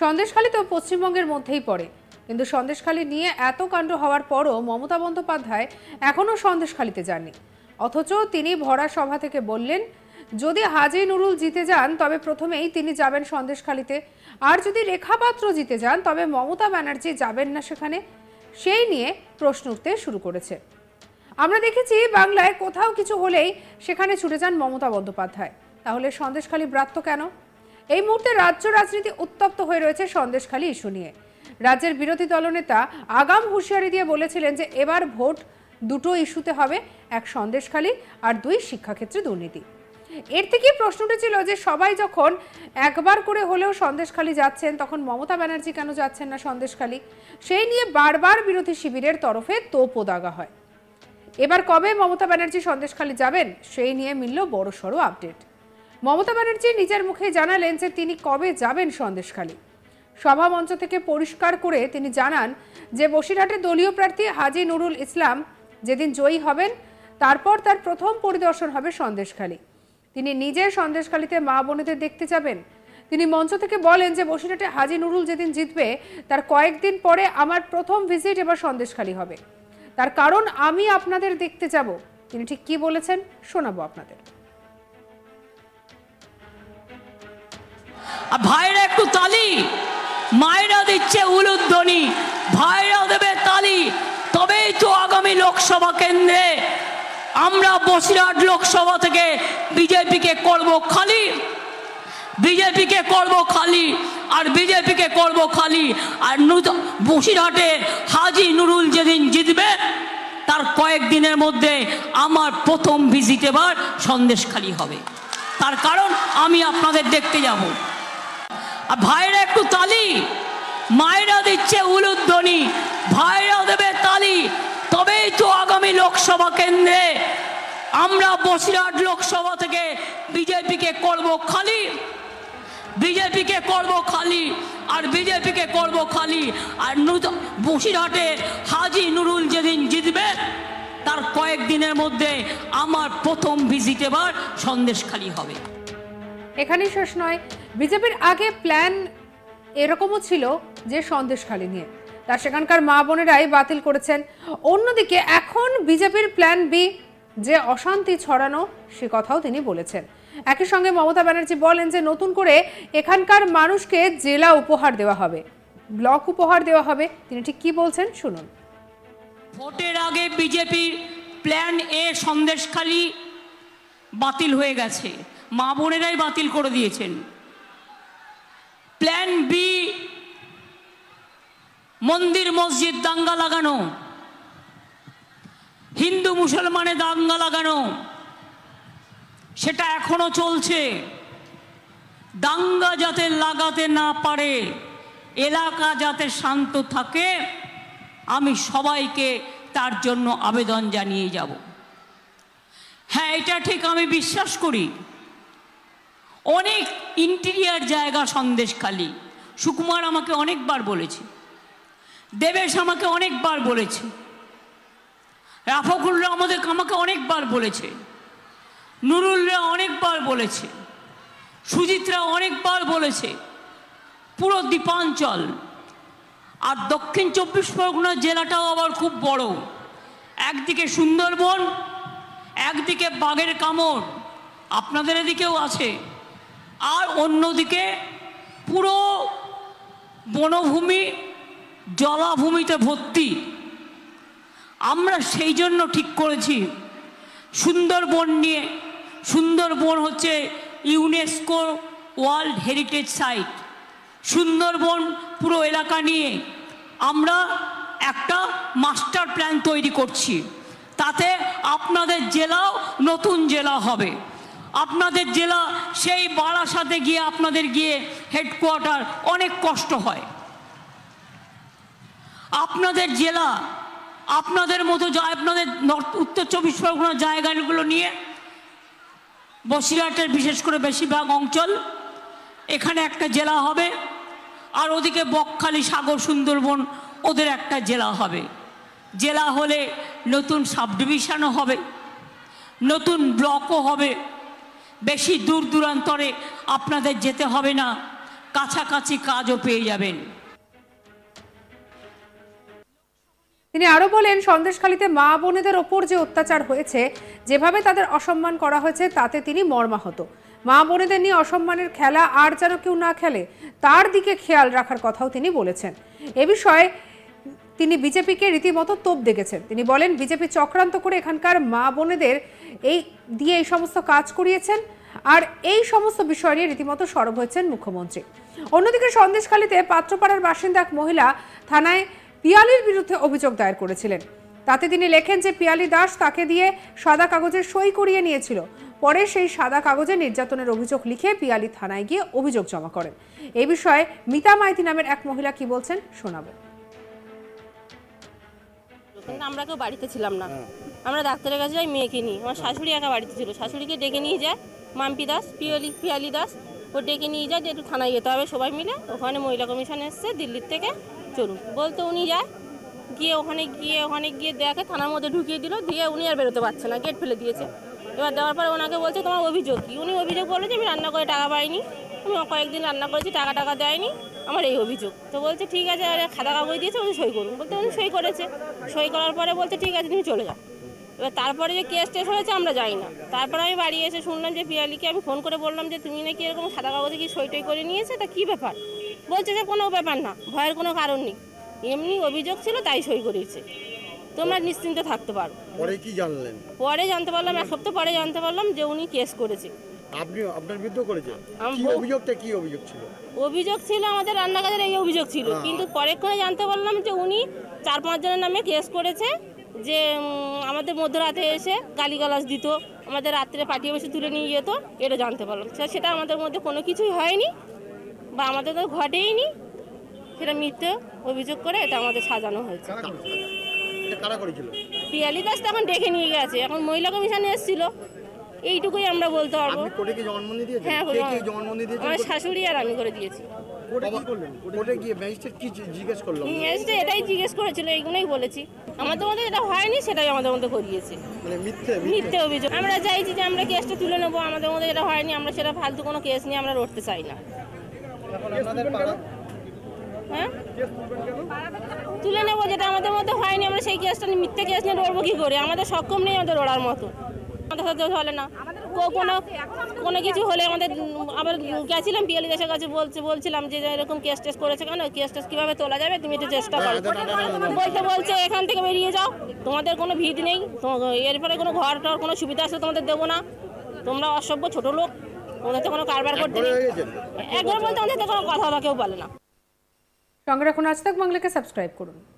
সন্দেশখালী তো পশ্চিমবঙ্গের মধ্যেই পড়ে কিন্তু সন্দেশখালী নিয়ে এত কাণ্ড হওয়ার পরও মমতা বন্দ্যোপাধ্যায় এখনও সন্দেশখালীতে যাননি অথচ তিনি ভরা সভা থেকে বললেন যদি হাজি নুরুল জিতে যান তবে প্রথমেই তিনি যাবেন সন্দেশখালিতে আর যদি রেখাপাত্র জিতে যান তবে মমতা ব্যানার্জি যাবেন না সেখানে সেই নিয়ে প্রশ্ন উঠতে শুরু করেছে আমরা দেখেছি বাংলায় কোথাও কিছু হলেই সেখানে ছুটে যান মমতা বন্দ্যোপাধ্যায় তাহলে সন্দেশখালী ব্রাত্য কেন এই মুহূর্তে রাজ্য রাজনীতি উত্তপ্ত হয়ে রয়েছে সন্দেশখালী ইস্যু নিয়ে রাজ্যের বিরোধী দলনেতা আগাম হুঁশিয়ারি দিয়ে বলেছিলেন যে এবার ভোট দুটো ইস্যুতে হবে এক সন্দেশখালী আর দুই শিক্ষাক্ষেত্রে দুর্নীতি এর থেকেই প্রশ্নটি ছিল যে সবাই যখন একবার করে হলেও সন্দেশখালী যাচ্ছেন তখন মমতা ব্যানার্জি কেন যাচ্ছেন না সন্দেশখালী সেই নিয়ে বারবার বিরোধী শিবিরের তরফে তোপ দাগা হয় এবার কবে মমতা ব্যানার্জি সন্দেশখালী যাবেন সেই নিয়ে মিলল বড়সড় আপডেট মমতা ব্যানার্জি নিজের মুখে জানালেন যে তিনি কবে যাবেন সন্দেশখালী সভা মঞ্চ থেকে পরিষ্কার করে তিনি জানান যে বসিরহাটের দলীয় প্রার্থী হাজি নুরুল ইসলাম যেদিন জয়ী হবেন তারপর তার প্রথম পরিদর্শন হবে সন্দেশখালী তিনি নিজে সন্দেশখালীতে মা বোনেদের দেখতে যাবেন তিনি মঞ্চ থেকে বলেন যে বসিরহাটে হাজি নুরুল যেদিন জিতবে তার কয়েকদিন পরে আমার প্রথম ভিজিট এবার সন্দেশখালী হবে তার কারণ আমি আপনাদের দেখতে যাব তিনি ঠিক কি বলেছেন শোনাবো আপনাদের আর ভাইরা একটু তালি মায়েরা দিচ্ছে উলুধ্বনি ভাইরা দেবে তালি তবেই তো আগামী লোকসভা কেন্দ্রে আমরা বসিরহাট লোকসভা থেকে বিজেপিকে করব খালি বিজেপিকে করব খালি আর বিজেপিকে করব খালি আর বসিরহাটে হাজি নুরুল যেদিন জিতবে তার কয়েকদিনের মধ্যে আমার প্রথম ভিজিট এবার খালি হবে তার কারণ আমি আপনাদের দেখতে যাব আর ভাইরা একটু তালি মায়েরা দিচ্ছে উলুদ্ধনি ভাইরা দেবে তালি তবেই তো আগামী লোকসভা কেন্দ্রে আমরা বসিরহাট লোকসভা থেকে বিজেপিকে করব খালি বিজেপিকে করব খালি আর বিজেপিকে করব খালি আর বসিরহাটে হাজি নুরুল যেদিন জিতবে তার কয়েকদিনের মধ্যে আমার প্রথম ভিজিট এবার সন্দেশ খালি হবে এখানেই শেষ নয় বিজেপির আগে প্ল্যান এরকমও ছিল যে সন্দেশখালী নিয়ে তা সেখানকার মা বোনেরাই বাতিল করেছেন অন্যদিকে এখন বিজেপির প্ল্যান বি যে অশান্তি ছড়ানো সে কথাও তিনি বলেছেন একই সঙ্গে মমতা ব্যানার্জি বলেন যে নতুন করে এখানকার মানুষকে জেলা উপহার দেওয়া হবে ব্লক উপহার দেওয়া হবে তিনি ঠিক কি বলছেন শুনুন ভোটের আগে বিজেপির প্ল্যান এ সন্দেশখালী বাতিল হয়ে গেছে মা বোনেরাই বাতিল করে দিয়েছেন প্ল্যান বি মন্দির মসজিদ দাঙ্গা লাগানো হিন্দু মুসলমানে দাঙ্গা লাগানো সেটা এখনো চলছে দাঙ্গা যাতে লাগাতে না পারে এলাকা যাতে শান্ত থাকে আমি সবাইকে তার জন্য আবেদন জানিয়ে যাব হ্যাঁ এটা ঠিক আমি বিশ্বাস করি অনেক ইন্টিরিয়ার জায়গা সন্দেশখালি সুকুমার আমাকে অনেকবার বলেছে দেবেশ আমাকে অনেকবার বলেছে রাফাকুল্লা আমাদের আমাকে অনেকবার বলেছে নুরুলরা অনেকবার বলেছে সুজিতরা অনেকবার বলেছে পুরো দ্বীপাঞ্চল আর দক্ষিণ চব্বিশ পরগনা জেলাটাও আবার খুব বড় একদিকে সুন্দরবন একদিকে বাঘের কামড় আপনাদের এদিকেও আছে আর অন্যদিকে পুরো বনভূমি জলাভূমিতে ভর্তি আমরা সেই জন্য ঠিক করেছি সুন্দরবন নিয়ে সুন্দরবন হচ্ছে UNESCO world heritage site Sundarban পুরো এলাকা নিয়ে আমরা একটা মাস্টার প্ল্যান তৈরি করছি তাতে আপনাদের জেলাও নতুন জেলা হবে আপনাদের জেলা সেই বারাসাতে গিয়ে আপনাদের গিয়ে হেডকোয়ার্টার অনেক কষ্ট হয় আপনাদের জেলা আপনাদের মতো আপনাদের নর্থ উত্তর চব্বিশ পরগনার জায়গাগুলো নিয়ে বসিরহাটের বিশেষ করে বেশিরভাগ অঞ্চল এখানে একটা জেলা হবে আর ওদিকে বকখালি সাগর সুন্দরবন ওদের একটা জেলা হবে জেলা হলে নতুন সাবডিভিশনও হবে নতুন ব্লকও হবে বেশি দূর দূরান্তরে আপনাদের যেতে হবে না কাছাকাছি কাজও পেয়ে যাবেন তিনি আরো বলেন সন্দেশখালীতে মা বোনেদের ওপর যে অত্যাচার হয়েছে যেভাবে তাদের অসম্মান করা হয়েছে তাতে তিনি মর্মাহত মা বোনেদের নিয়ে অসম্মানের খেলা আর যেন কেউ না খেলে তার দিকে খেয়াল রাখার কথাও তিনি বলেছেন এ বিষয়ে তিনি বিজেপিকে রীতিমতো তোপ দেখেছেন তিনি বলেন বিজেপি চক্রান্ত করে এখানকার মা বোনেদের এই দিয়ে এই সমস্ত কাজ করিয়েছেন আর এই সমস্ত বিষয় নিয়ে রীতিমতো সরব হয়েছেন মুখ্যমন্ত্রী অন্যদিকে সন্দেশখালীতে পাত্রপাড়ার বাসিন্দা এক মহিলা থানায় পিয়ালির বিরুদ্ধে অভিযোগ দায়ের করেছিলেন তাতে তিনি লেখেন যে পিয়ালি দাস তাকে দিয়ে সাদা কাগজে সই করিয়ে নিয়েছিল পরে সেই সাদা কাগজে নির্যাতনের অভিযোগ লিখে পিয়ালি থানায় গিয়ে অভিযোগ জমা করেন এ বিষয়ে মিতা মাইতি নামের এক মহিলা কি বলছেন শোনাবেন মানে আমরা কেউ বাড়িতে ছিলাম না হ্যাঁ। আমরা ডাক্তারের কাছে যাই মেয়েকে নিয়ে আমার শাশুড়ি একা বাড়িতে ছিল শাশুড়িকে ডেকে নিয়ে যায় মাম্পি দাস পিয়ালি পিয়ালি দাস ও ডেকে নিয়ে যায় যে একটু থানায় যেতে হবে সবাই মিলে ওখানে মহিলা কমিশন এসছে দিল্লির থেকে চলুন বলতে উনি যায় গিয়ে ওখানে গিয়ে ওখানে গিয়ে দেখে থানার মধ্যে ঢুকিয়ে দিল দিয়ে উনি আর বেরোতে পারছে না গেট ফেলে দিয়েছে এবার দেওয়ার পর ওনাকে বলছে তোমার অভিযোগ কী উনি অভিযোগ বলে যে আমি রান্না করে টাকা পাইনি আমি কয়েকদিন রান্না করেছি টাকা টাকা দেয়নি আমার এই অভিযোগ তো বলছে ঠিক আছে আর খাতা কাগজ দিয়েছে উনি সই করুন বলতে উনি সই করেছে সই করার পরে বলছে ঠিক আছে তুমি চলে যাও এবার তারপরে যে কেস টেস হয়েছে আমরা যাই না তারপরে আমি বাড়ি এসে শুনলাম যে পিয়ালিকে আমি ফোন করে বললাম যে তুমি নাকি এরকম খাতা কাগজে কি সই টই করে নিয়েছে তা কী ব্যাপার বলছে যে কোনো ব্যাপার না ভয়ের কোনো কারণ নেই এমনি অভিযোগ ছিল তাই সই করেছে তোমরা নিশ্চিন্ত থাকতে পারো পরে কি জানলেন পরে জানতে পারলাম এক সপ্তাহ পরে জানতে পারলাম যে উনি কেস করেছে আপনি আপনার বিরুদ্ধে করেছেন কি অভিযোগটা কি অভিযোগ ছিল অভিযোগ ছিল আমাদের রান্নাঘরের এই অভিযোগ ছিল হ্যাঁ। কিন্তু পরেক্ষণে জানতে পারলাম যে উনি চার পাঁচজনের নামে কেস করেছে যে আমাদের মধ্যরাতে এসে গালিগালাজ দিত আমাদের রাত্রে পাঠিয়ে বসে তুলে নিয়ে যেত এটা জানতে পারলাম সেটা আমাদের মধ্যে কোনো কিছুই হয়নি বা আমাদের তো ঘটেইনি সেটা মিথ্যে অভিযোগ করে এটা আমাদের সাজানো হয়েছে পিয়ালি দাস এখন ডেকে নিয়ে গেছে এখন মহিলা কমিশন এসেছিলো এইটুকুই আমরা বলতে পারবো হ্যাঁ, হ্যাঁ। আমার শাশুড়ি আর আমি করে দিয়েছি জিজ্ঞেস এটাই জিজ্ঞেস বলেছি আমাদের মধ্যে এটা হয়নি সেটাই আমাদের মধ্যে করিয়েছে মানে মিথ্যে অভিযোগ আমরা চাইছি যে আমরা তুলে নেবো আমাদের মধ্যে হয়নি আমরা সেটা ফালতু কোনো কেস নিয়ে আমরা চাই না হ্যাঁ তুলে নেবো যেটা আমাদের মধ্যে হয়নি আমরা সেই কেসটা মিথ্যে কেস নিয়ে লড়বো কী করে আমাদের সক্ষম নেই আমাদের লড়ার মতো আমাদের সাথে হলে না কোনো কোনো কিছু হলে আমাদের আবার গেছিলাম বিয়ালি দেশের কাছে বলছে বলছিলাম যে এরকম কেস টেস করেছে কেন কেস টেস কীভাবে তোলা যাবে তুমি একটু চেষ্টা করো বলতে বলছে এখান থেকে বেরিয়ে যাও তোমাদের কোনো ভিত নেই এরপরে কোনো ঘর টর কোনো সুবিধা আসলে তোমাদের দেবো না তোমরা অসভ্য ছোট লোক ওদের তো কোনো কারবার করতে নেই একবার বলতে আমাদের তো কোনো কথা বা কেউ বলে না সঙ্গে রাখুন আজ তাক বাংলাকে সাবস্ক্রাইব করুন